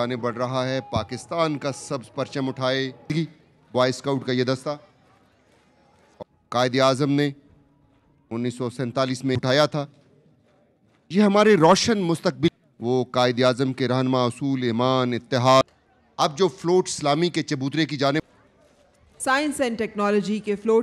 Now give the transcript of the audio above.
ताने बढ़ रहा है पाकिस्तान का सब परचम उठाए बॉय स्काउट का ये दस्ता कायद आजम ने उन्नीस में उठाया था ये हमारे रोशन मुस्तबिल वो कायद आजम के रहनमा असूल ईमान इतिहाद अब जो फ्लोट इस्लामी के चबूतरे की जाने साइंस एंड टेक्नोलॉजी के फ्लोट